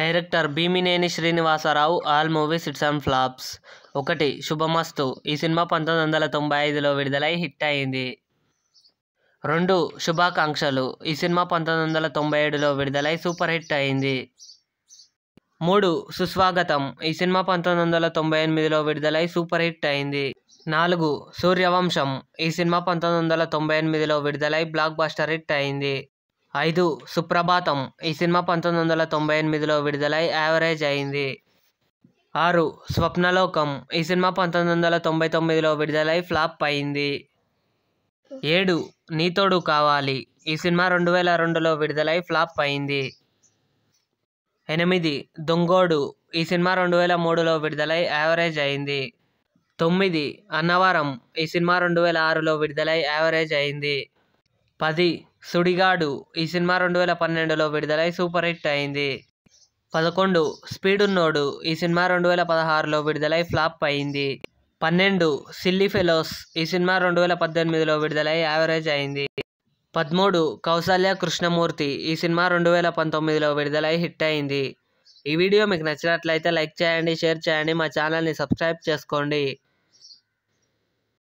director Bhimaneni Srinivasarao all movies hits and flops ఒకటి శుభమస్తు ఈ cinema పంతొమ్మిది వందల తొంభై ఐదులో విడుదలై హిట్ అయింది రెండు శుభాకాంక్షలు ఈ సినిమా పంతొమ్మిది వందల తొంభై ఏడులో విడుదలై సూపర్ హిట్ అయింది మూడు సుస్వాగతం ఈ సినిమా పంతొమ్మిది వందల తొంభై ఎనిమిదిలో విడుదలై సూపర్ హిట్ అయింది నాలుగు సూర్యవంశం ఈ సినిమా పంతొమ్మిది వందల తొంభై ఎనిమిదిలో విడుదలై బ్లాక్ బస్టర్ హిట్ అయింది ఐదు సుప్రభాతం ఈ సినిమా పంతొమ్మిది వందల తొంభై ఎనిమిదిలో విడుదలై యావరేజ్ అయింది ఆరు స్వప్నలోకం ఈ సినిమా పంతొమ్మిది వందల తొంభై తొమ్మిదిలో విడుదలై ఫ్లాప్ అయింది ఏడు నీతోడు కావాలి ఈ సినిమా రెండు వేల రెండులో విడుదలై ఫ్లాప్ అయింది ఎనిమిది దొంగోడు ఈ సినిమా రెండు వేల మూడులో విడుదలై యావరేజ్ అయింది తొమ్మిది అన్నవరం ఈ సినిమా రెండు వేల ఆరులో విడుదలై యావరేజ్ అయింది పది సుడిగాడు ఈ సినిమా రెండు వేల పన్నెండులో విడుదలై సూపర్ హిట్ అయింది పదకొండు స్పీడున్నోడు ఈ సినిమా రెండు వేల పదహారులో విడుదలై ఫ్లాప్ అయింది పన్నెండు సిల్లీ ఫెలోస్ ఈ సినిమా రెండు వేల పద్దెనిమిదిలో విడుదలై యావరేజ్ అయింది పదమూడు కౌసల్య కృష్ణమూర్తి ఈ సినిమా రెండు వేల పంతొమ్మిదిలో విడుదలై హిట్ అయింది ఈ వీడియో మీకు నచ్చినట్లయితే లైక్ చేయండి షేర్ చేయండి మా ఛానల్ని సబ్స్క్రైబ్ చేసుకోండి